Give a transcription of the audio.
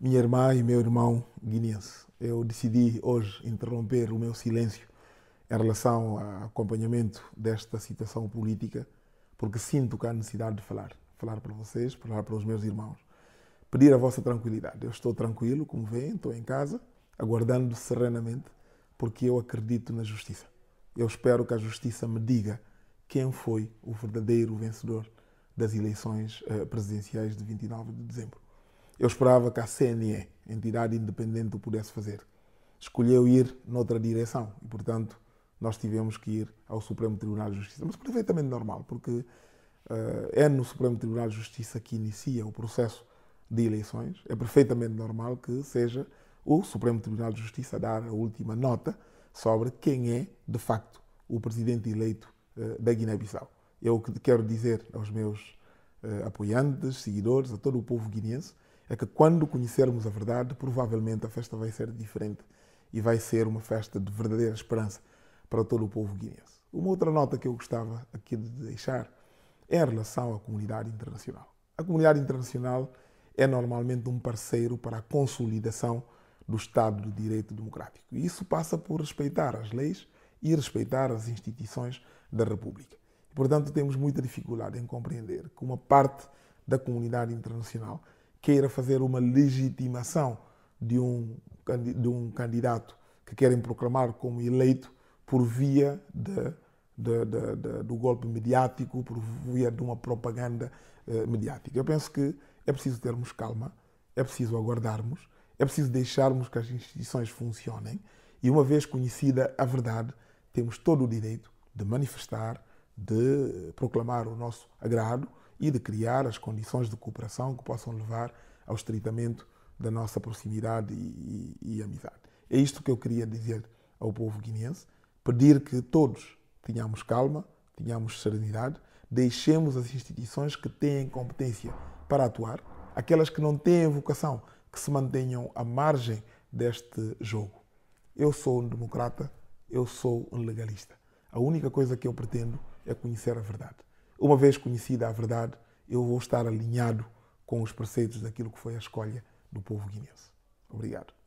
minha irmã e meu irmão guineense. Eu decidi hoje interromper o meu silêncio em relação ao acompanhamento desta situação política, porque sinto que há necessidade de falar. Falar para vocês, falar para os meus irmãos. Pedir a vossa tranquilidade. Eu estou tranquilo, como veem, estou em casa, aguardando serenamente, porque eu acredito na justiça. Eu espero que a justiça me diga quem foi o verdadeiro vencedor das eleições eh, presidenciais de 29 de dezembro. Eu esperava que a CNE, entidade independente, o pudesse fazer. Escolheu ir noutra direção e, portanto, nós tivemos que ir ao Supremo Tribunal de Justiça. Mas perfeitamente normal, porque uh, é no Supremo Tribunal de Justiça que inicia o processo de eleições. É perfeitamente normal que seja o Supremo Tribunal de Justiça a dar a última nota sobre quem é, de facto, o presidente eleito uh, da Guiné-Bissau. Eu quero dizer aos meus uh, apoiantes, seguidores, a todo o povo guineense, é que quando conhecermos a verdade, provavelmente a festa vai ser diferente e vai ser uma festa de verdadeira esperança para todo o povo guineense. Uma outra nota que eu gostava aqui de deixar é em relação à comunidade internacional. A comunidade internacional é normalmente um parceiro para a consolidação do Estado de Direito Democrático. E isso passa por respeitar as leis e respeitar as instituições da República. Portanto, temos muita dificuldade em compreender que uma parte da comunidade internacional queira fazer uma legitimação de um, de um candidato que querem proclamar como eleito por via de, de, de, do golpe mediático, por via de uma propaganda eh, mediática. Eu penso que é preciso termos calma, é preciso aguardarmos, é preciso deixarmos que as instituições funcionem e, uma vez conhecida a verdade, temos todo o direito de manifestar, de proclamar o nosso agrado, e de criar as condições de cooperação que possam levar ao estreitamento da nossa proximidade e, e, e amizade. É isto que eu queria dizer ao povo guineense, pedir que todos tenhamos calma, tenhamos serenidade, deixemos as instituições que têm competência para atuar, aquelas que não têm vocação, que se mantenham à margem deste jogo. Eu sou um democrata, eu sou um legalista. A única coisa que eu pretendo é conhecer a verdade uma vez conhecida a verdade, eu vou estar alinhado com os preceitos daquilo que foi a escolha do povo guinense. Obrigado.